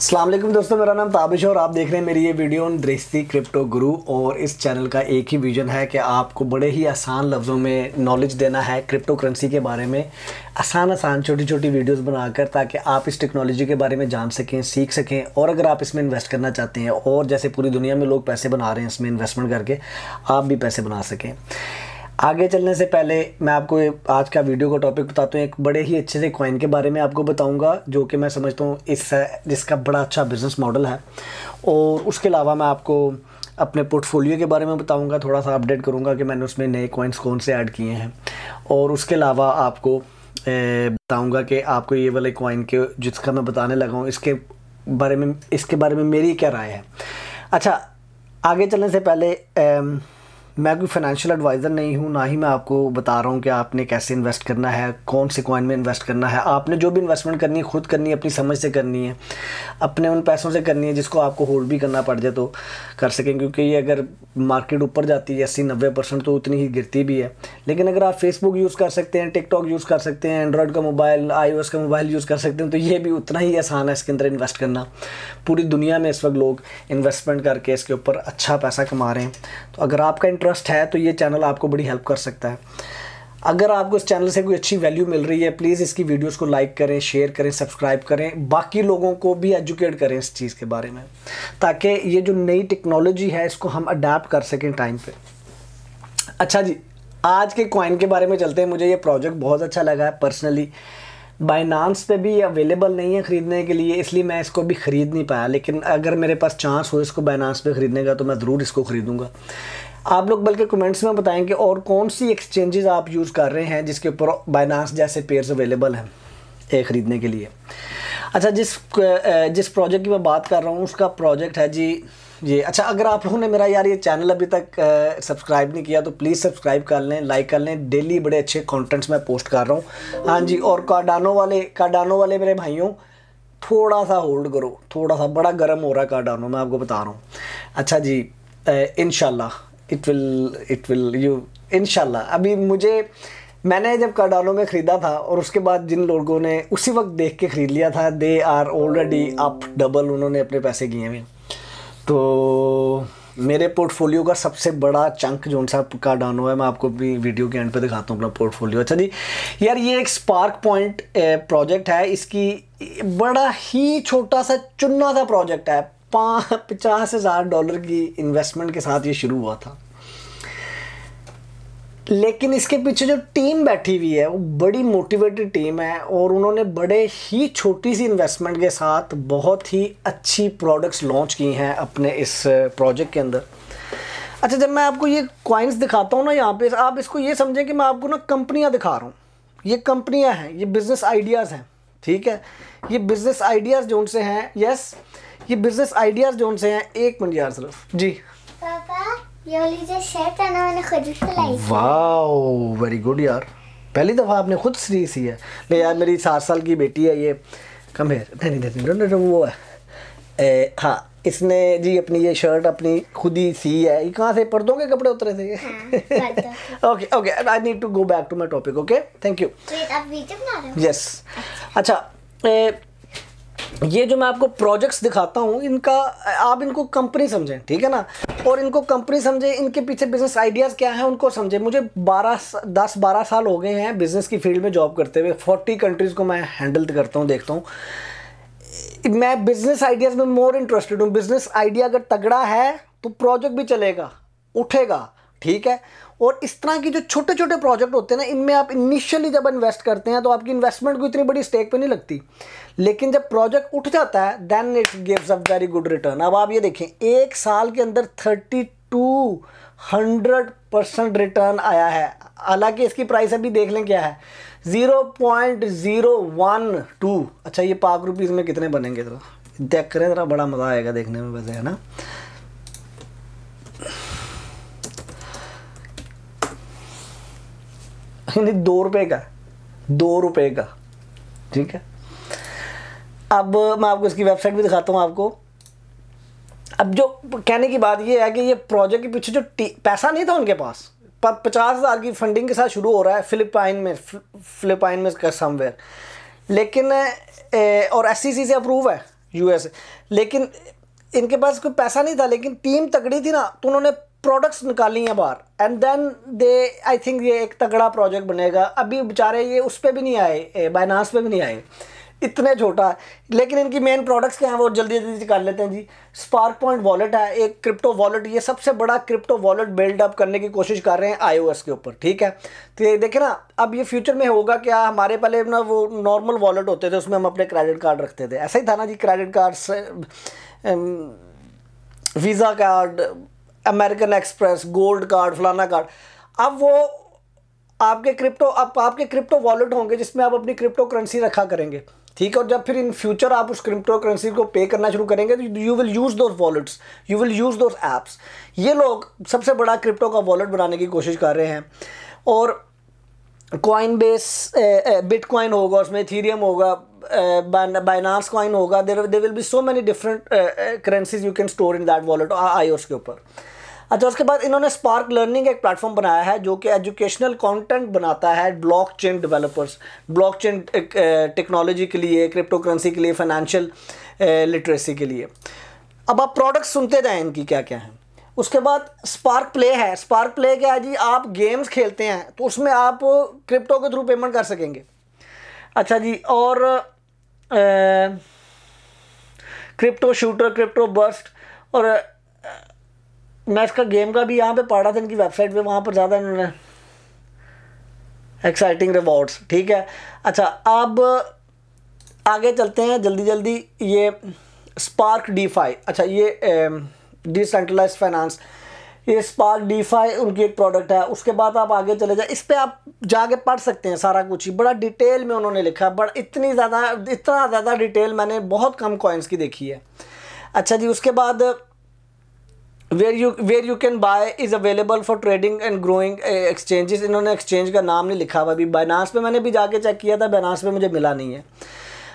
असलम दोस्तों मेरा नाम ताबिश है और आप देख रहे हैं मेरी ये वीडियो दृष्टि क्रिप्टो गुरु और इस चैनल का एक ही विजन है कि आपको बड़े ही आसान लफ्ज़ों में नॉलेज देना है क्रिप्टो करेंसी के बारे में आसान आसान छोटी छोटी वीडियोस बनाकर ताकि आप इस टेक्नोलॉजी के बारे में जान सकें सीख सकें और अगर आप इसमें इन्वेस्ट करना चाहते हैं और जैसे पूरी दुनिया में लोग पैसे बना रहे हैं इसमें इन्वेस्टमेंट करके आप भी पैसे बना सकें आगे चलने से पहले मैं आपको आज का वीडियो का टॉपिक बताता हूँ एक बड़े ही अच्छे से कॉइन के बारे में आपको बताऊँगा जो कि मैं समझता हूँ इस जिसका बड़ा अच्छा बिजनेस मॉडल है और उसके अलावा मैं आपको अपने पोर्टफोलियो के बारे में बताऊँगा थोड़ा सा अपडेट करूँगा कि मैंने उसमें नए कॉइन्स कौन से ऐड किए हैं और उसके अलावा आपको बताऊँगा कि आपको ये वाले कॉइन के जिसका मैं बताने लगा हूँ इसके बारे में इसके बारे में मेरी क्या राय है अच्छा आगे चलने से पहले मैं कोई फाइनेंशियल एडवाइज़र नहीं हूँ ना ही मैं आपको बता रहा हूँ कि आपने कैसे इन्वेस्ट करना है कौन से कॉइन में इन्वेस्ट करना है आपने जो भी इन्वेस्टमेंट करनी है खुद करनी है अपनी समझ से करनी है अपने उन पैसों से करनी है जिसको आपको होल्ड भी करना पड़ जाए तो कर सकें क्योंकि ये अगर मार्केट ऊपर जाती है अस्सी नब्बे परसेंट तो उतनी ही गिरती भी है लेकिन अगर आप फेसबुक यूज़ कर सकते हैं टिकटॉक यूज़ कर सकते हैं एंड्रॉयड का मोबाइल आई का मोबाइल यूज़ कर सकते हैं तो ये भी उतना ही आसान है इसके अंदर इन्वेस्ट करना पूरी दुनिया में इस वक्त लोग इन्वेस्टमेंट करके इसके ऊपर अच्छा पैसा कमा रहे हैं तो अगर आपका इंटरेस्ट इंटरेस्ट है तो ये चैनल आपको बड़ी हेल्प कर सकता है अगर आपको इस चैनल से कोई अच्छी वैल्यू मिल रही है प्लीज़ इसकी वीडियोस को लाइक करें शेयर करें सब्सक्राइब करें बाकी लोगों को भी एजुकेट करें इस चीज़ के बारे में ताकि ये जो नई टेक्नोलॉजी है इसको हम अडेप्ट कर सकें टाइम पे अच्छा जी आज के कॉइन के बारे में चलते हैं मुझे ये प्रोजेक्ट बहुत अच्छा लगा है पर्सनली बाइनानस पे भी अवेलेबल नहीं है ख़रीदने के लिए इसलिए मैं इसको भी ख़रीद नहीं पाया लेकिन अगर मेरे पास चांस हो इसको बाइनांस पे ख़रीदने का तो मैं ज़रूर इसको ख़रीदूँगा आप लोग बल्कि कमेंट्स में बताएं कि और कौन सी एक्सचेंजेस आप यूज़ कर रहे हैं जिसके ऊपर बाइनास जैसे पेयर्स अवेलेबल हैं ए ख़रीदने के लिए अच्छा जिस जिस प्रोजेक्ट की मैं बात कर रहा हूँ उसका प्रोजेक्ट है जी ये अच्छा अगर आप लोगों ने मेरा यार ये चैनल अभी तक सब्सक्राइब नहीं किया तो प्लीज़ सब्सक्राइब कर लें लाइक कर लें डेली बड़े अच्छे कॉन्टेंट्स मैं पोस्ट कर रहा हूँ हाँ जी और कार्डानो वाले कार्डानो वाले मेरे भाइयों थोड़ा सा होल्ड करो थोड़ा सा बड़ा गर्म हो रहा है कार्डानो मैं आपको बता रहा हूँ अच्छा जी in it will it will you इनशाला अभी मुझे मैंने जब कार्डानो में ख़रीदा था और उसके बाद जिन लोगों ने उसी वक्त देख के ख़रीद लिया था they are already up double उन्होंने अपने पैसे किए हुए तो मेरे पोर्टफोलियो का सबसे बड़ा चंक जो सा कार्डानो है मैं आपको भी वीडियो के एंड पे दिखाता हूँ अपना पोर्टफोलियो अच्छा जी यार ये एक स्पार्क पॉइंट प्रोजेक्ट है इसकी बड़ा ही छोटा सा चुना सा प्रोजेक्ट है पचास हज़ार डॉलर की इन्वेस्टमेंट के साथ ये शुरू हुआ था लेकिन इसके पीछे जो टीम बैठी हुई है वो बड़ी मोटिवेटेड टीम है और उन्होंने बड़े ही छोटी सी इन्वेस्टमेंट के साथ बहुत ही अच्छी प्रोडक्ट्स लॉन्च की हैं अपने इस प्रोजेक्ट के अंदर अच्छा जब मैं आपको ये कॉइन्स दिखाता हूँ ना यहाँ पे आप इसको ये समझें कि मैं आपको ना कंपनियाँ दिखा रहा हूँ ये कंपनियाँ हैं ये बिज़नेस आइडियाज़ हैं ठीक है ये बिज़नेस आइडियाज़ जो उनसे हैं यस yes, ये बिजनेस आइडियाज जो उनसे हैं एक मिनट यार सिर्फ जी पापा वेरी गुड यार पहली दफ़ा आपने खुद सी सी है ले यार मेरी सात साल की बेटी है ये कम है नहीं नहीं नहीं वो है ए, हाँ इसने जी अपनी ये शर्ट अपनी खुद ही सी है ये कहाँ से पर्दों के कपड़े उतरे थे okay okay I need to go back to my topic okay thank you yes अच्छा ए, ये जो मैं आपको प्रोजेक्ट्स दिखाता हूँ इनका आप इनको कंपनी समझें ठीक है ना और इनको कंपनी समझें इनके पीछे बिज़नेस आइडियाज़ क्या हैं उनको समझें मुझे 12 दस बारह साल हो गए हैं बिज़नेस की फील्ड में जॉब करते हुए 40 कंट्रीज़ को मैं हैंडल करता हूँ देखता हूँ मैं बिज़नेस आइडियाज़ में मोर इंटरेस्टेड हूँ बिज़नेस आइडिया अगर तगड़ा है तो प्रोजेक्ट भी चलेगा उठेगा ठीक है और इस तरह की जो छोटे छोटे प्रोजेक्ट होते हैं ना इनमें आप इनिशियली जब इन्वेस्ट करते हैं तो आपकी इन्वेस्टमेंट को इतनी बड़ी स्टेक पे नहीं लगती लेकिन जब प्रोजेक्ट उठ जाता है then it gives a very good return अब आप ये देखें एक साल के अंदर thirty two hundred percent return आया है हालांकि इसकी प्राइस अभी देख लें क्या है zero point zero one two अच्छा ये पाक रुपीज़ में कितने बनेंगे तो देख करें ज़रा बड़ा मज़ा आएगा देखने में वैसे है ना नहीं दो रुपए का दो रुपए का ठीक है अब मैं आपको इसकी वेबसाइट भी दिखाता हूँ आपको अब जो कहने की बात ये है कि ये प्रोजेक्ट के पीछे जो पैसा नहीं था उनके पास पर पचास हज़ार की फंडिंग के साथ शुरू हो रहा है फिलिपाइन में फिलिपाइन में समवेयर लेकिन ए, और एस सी सी से अप्रूव है यू एस लेकिन इनके पास कोई पैसा नहीं था लेकिन टीम तगड़ी थी ना तो उन्होंने प्रोडक्ट्स निकाली हैं बाहर and then they I think ये एक तगड़ा प्रोजेक्ट बनेगा अभी बेचारे ये उस पर भी नहीं आए बाइनास पे भी नहीं आए इतने छोटा है लेकिन इनकी मेन प्रोडक्ट्स क्या हैं वो जल्दी जल्दी कर लेते हैं जी स्पार्क पॉइंट वॉलेट है एक क्रिप्टो वॉलेट ये सबसे बड़ा क्रिप्टो वॉलेट बिल्ड अप करने की कोशिश कर रहे हैं आईओएस के ऊपर ठीक है तो ये देखे ना अब ये फ्यूचर में होगा क्या हमारे पहले ना वो नॉर्मल वॉलेट होते थे उसमें हम अपने क्रेडिट कार्ड रखते थे ऐसा ही था ना जी क्रेडिट कार्ड से Visa card American Express gold card फलाना कार्ड अब वो आपके क्रिप्टो अब आपके क्रिप्टो वॉलेट होंगे जिसमें आप अपनी क्रिप्टो करेंसी रखा करेंगे ठीक है और जब फिर इन फ्यूचर आप उस क्रिप्टो करेंसी को पे करना शुरू करेंगे तो you will use those wallets you will use those apps ये लोग सबसे बड़ा क्रिप्टो का वॉलेट बनाने की कोशिश कर रहे हैं और कॉइन बेस बिटकॉइन होगा उसमें थीरियम होगा बाइनास कॉइन होगा there there will be so many different currencies you can store in that wallet I के ऊपर अच्छा उसके बाद इन्होंने स्पार्क लर्निंग एक प्लेटफॉर्म बनाया है जो कि एजुकेशनल कंटेंट बनाता है ब्लॉकचेन डेवलपर्स ब्लॉकचेन टेक्नोलॉजी के लिए क्रिप्टो करेंसी के लिए फाइनेंशियल लिटरेसी के लिए अब आप प्रोडक्ट सुनते जाएँ इनकी क्या क्या हैं उसके बाद स्पार्क प्ले है स्पार्क प्ले क्या है जी आप गेम्स खेलते हैं तो उसमें आप क्रिप्टो के थ्रू पेमेंट कर सकेंगे अच्छा जी और क्रिप्टो शूटर क्रिप्टो बस्ट और मैं इसका गेम का भी यहाँ पे पढ़ा था इनकी वेबसाइट पे वहाँ पर ज़्यादा इन्होंने एक्साइटिंग रिवॉर्ड्स ठीक है अच्छा अब आगे चलते हैं जल्दी जल्दी ये स्पार्क डीफाई अच्छा ये डिसेंट्रलाइज फाइनेंस ये स्पार्क डीफाई उनकी एक प्रोडक्ट है उसके बाद आप आगे चले जाए इस पर आप जाके पढ़ सकते हैं सारा कुछ ही बड़ा डिटेल में उन्होंने लिखा है बड़ा इतनी ज़्यादा इतना ज़्यादा डिटेल मैंने बहुत कम कॉइन्स की देखी है अच्छा जी उसके बाद where you where you can buy is available for trading and growing exchanges इन्होंने एक्सचेंज का नाम नहीं लिखा हुआ अभी बाइनास पे मैंने भी जाके चेक किया था बाइनास पे मुझे मिला नहीं है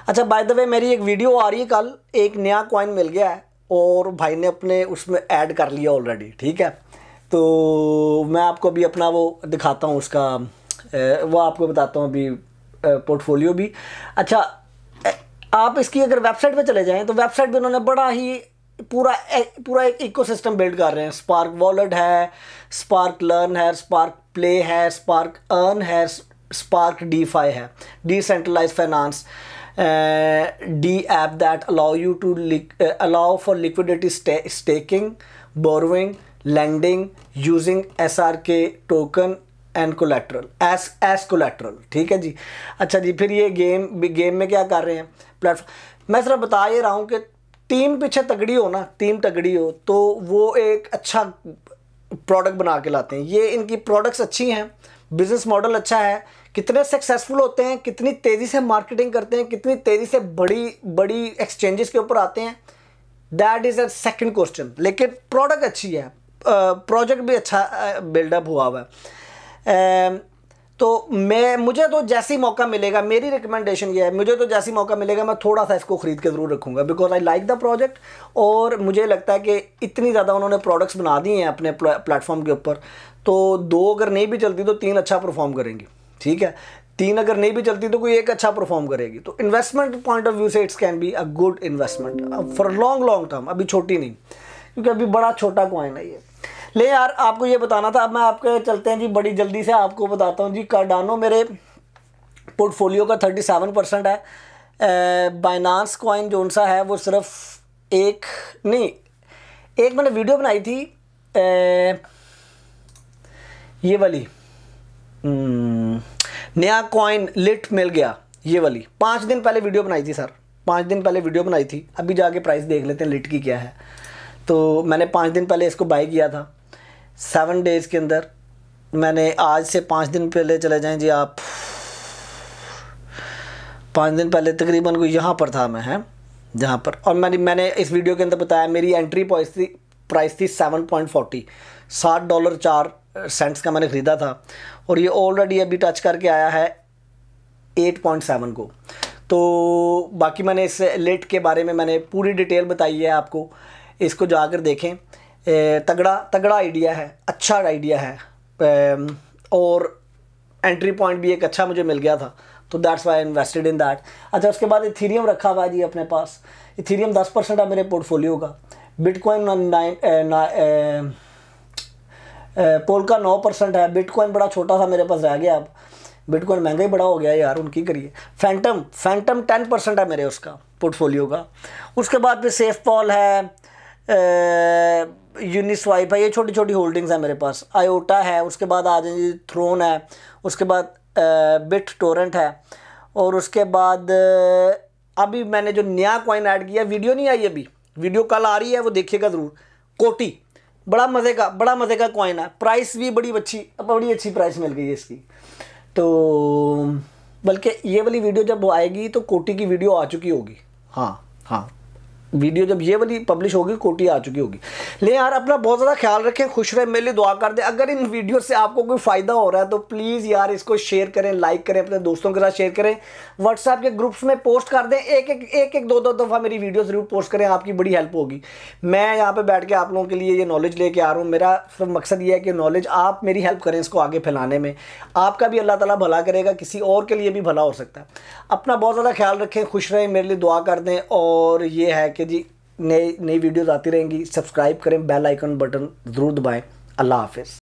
अच्छा बाय द वे मेरी एक वीडियो आ रही है कल एक नया कॉइन मिल गया है और भाई ने अपने उसमें ऐड कर लिया ऑलरेडी ठीक है तो मैं आपको अभी अपना वो दिखाता हूँ उसका eh, वो आपको बताता हूँ अभी पोर्टफोलियो eh, भी अच्छा eh, आप इसकी अगर वेबसाइट पर चले जाएँ तो वेबसाइट पर उन्होंने बड़ा ही पूरा ए, पूरा एक इकोसिस्टम बिल्ड कर रहे हैं स्पार्क वॉलेट है स्पार्क लर्न है स्पार्क प्ले है स्पार्क अर्न है स्पार्क डी है decentralize finance D app that allow you to allow for liquidity staking borrowing lending using S R K token and collateral S S collateral ठीक है जी अच्छा जी फिर ये game game में क्या कर रहे हैं प्लेटफॉर्म मैं सिर्फ बता ये रहा हूँ कि टीम पीछे तगड़ी हो ना टीम तगड़ी हो तो वो एक अच्छा प्रोडक्ट बना के लाते हैं ये इनकी प्रोडक्ट्स अच्छी हैं बिजनेस मॉडल अच्छा है कितने सक्सेसफुल होते हैं कितनी तेज़ी से मार्केटिंग करते हैं कितनी तेज़ी से बड़ी बड़ी एक्सचेंजेस के ऊपर आते हैं that is a second question लेकिन प्रोडक्ट अच्छी है प्रोजेक्ट भी अच्छा बिल्डअप हुआ हुआ है तो मैं मुझे तो जैसी मौका मिलेगा मेरी रिकमेंडेशन ये है मुझे तो जैसी मौका मिलेगा मैं थोड़ा सा इसको ख़रीद के ज़रूर रखूँगा because I like the project और मुझे लगता है कि इतनी ज़्यादा उन्होंने प्रोडक्ट्स बना दिए हैं अपने प्लेटफॉर्म के ऊपर तो दो अगर नहीं भी चलती तो तीन अच्छा परफॉर्म करेंगी ठीक है तीन अगर नहीं भी चलती तो कोई एक अच्छा परफॉर्म करेगी तो इन्वेस्टमेंट पॉइंट ऑफ व्यू से it's can be a good investment for long long term अभी छोटी नहीं क्योंकि अभी बड़ा छोटा कॉइन है ये ले यार आपको ये बताना था अब मैं आपके चलते हैं जी बड़ी जल्दी से आपको बताता हूँ जी कार्डानो मेरे पोर्टफोलियो का थर्टी सेवन परसेंट है बाइनांस कॉइन जो सा है वो सिर्फ एक नहीं एक मैंने वीडियो बनाई थी ए, ये वाली हम्म, नया कॉइन लिट मिल गया ये वाली पाँच दिन पहले वीडियो बनाई थी सर पाँच दिन पहले वीडियो बनाई थी अभी जाके प्राइस देख लेते हैं लिट की क्या है तो मैंने पाँच दिन पहले इसको बाई किया था सेवन डेज़ के अंदर मैंने आज से पाँच दिन पहले चले जाएं जी आप पाँच दिन पहले तकरीबन को यहाँ पर था मैं हैं जहाँ पर और मैंने मैंने इस वीडियो के अंदर बताया मेरी एंट्री प्राइस थी प्राइस थी सेवन पॉइंट फोर्टी सात डॉलर चार सेंट्स का मैंने ख़रीदा था और ये ऑलरेडी अभी टच करके आया है एट पॉइंट सेवन को तो बाकी मैंने इस लेट के बारे में मैंने पूरी डिटेल बताई है आपको इसको जाकर देखें Eh, तगड़ा तगड़ा आइडिया है अच्छा आइडिया है और एंट्री पॉइंट भी एक अच्छा मुझे मिल गया था तो that's why invested in that अच्छा उसके बाद इथीरियम रखा हुआ जी अपने पास इथीरियम दस परसेंट है मेरे पोर्टफोलियो का बिटकॉइन नाइन पोल का नौ परसेंट है बिटकॉइन बड़ा छोटा सा मेरे पास रह गया अब बिटकॉइन महंगा ही बड़ा हो गया यार उनकी करिए फैंटम फैंटम टेन परसेंट है मेरे उसका पोर्टफोलियो का उसके बाद फिर सेफ पॉल है यूनिस है ये छोटी छोटी होल्डिंग्स हैं मेरे पास आयोटा है उसके बाद आ जाए थ्रोन है उसके बाद बिट टोरेंट है और उसके बाद अभी मैंने जो नया कॉइन ऐड किया वीडियो नहीं आई अभी वीडियो कल आ रही है वो देखिएगा ज़रूर कोटी बड़ा मज़े का बड़ा मज़े का कॉइन है प्राइस भी बड़ी अच्छी बड़ी अच्छी प्राइस मिल गई है इसकी तो बल्कि ये वाली वीडियो जब वो आएगी तो कोटी की वीडियो आ चुकी होगी हाँ हाँ वीडियो जब ये वाली पब्लिश होगी कोटी आ चुकी होगी ले यार अपना बहुत ज़्यादा ख्याल रखें खुश रहें मेरे लिए दुआ कर दें अगर इन वीडियो से आपको कोई फ़ायदा हो रहा है तो प्लीज़ यार इसको शेयर करें लाइक करें अपने दोस्तों के साथ शेयर करें व्हाट्सएप के ग्रुप्स में पोस्ट कर दें एक एक एक एक दो दो दफ़ा मेरी वीडियो ज़रूर पोस्ट करें आपकी बड़ी हेल्प होगी मैं यहाँ पर बैठ के आप लोगों के लिए ये नॉलेज लेके आ रहा हूँ मेरा सिर्फ मकसद ये है कि नॉलेज आप मेरी हेल्प करें इसको आगे फैलाने में आपका भी अल्लाह ताला भला करेगा किसी और के लिए भी भला हो सकता है अपना बहुत ज़्यादा ख्याल रखें खुश रहें मेरे लिए दुआ कर दें और ये है कि जी नई नई वीडियोज़ आती रहेंगी सब्सक्राइब करें बेल आइकन बटन ज़रूर दबाएँ अल्लाह हाफिज़